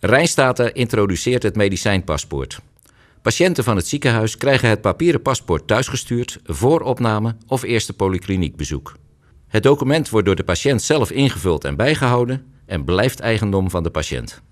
Rijnstaten introduceert het medicijnpaspoort. Patiënten van het ziekenhuis krijgen het papieren paspoort thuisgestuurd voor opname of eerste polykliniekbezoek. Het document wordt door de patiënt zelf ingevuld en bijgehouden en blijft eigendom van de patiënt.